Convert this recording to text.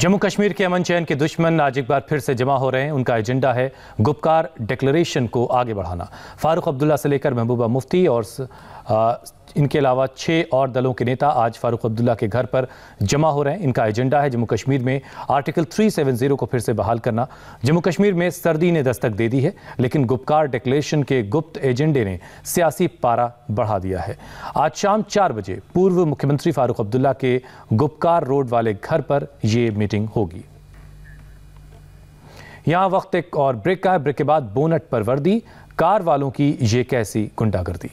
जम्मू कश्मीर के अमन चैन के दुश्मन आज एक बार फिर से जमा हो रहे हैं उनका एजेंडा है गुपकार डिक्लेरेशन को आगे बढ़ाना फारूक अब्दुल्ला से लेकर महबूबा मुफ्ती और इनके अलावा छः और दलों के नेता आज फारूक अब्दुल्ला के घर पर जमा हो रहे हैं इनका एजेंडा है जम्मू कश्मीर में आर्टिकल 370 को फिर से बहाल करना जम्मू कश्मीर में सर्दी ने दस्तक दे दी है लेकिन गुप्कार डिक्लेरेशन के गुप्त एजेंडे ने सियासी पारा बढ़ा दिया है आज शाम चार बजे पूर्व मुख्यमंत्री फारूक अब्दुल्ला के गुप्कार रोड वाले घर पर ये मीटिंग होगी यहां वक्त एक और ब्रेक का है ब्रेक के बाद बोनट पर वर्दी कार वालों की ये कैसी गुंडागर्दी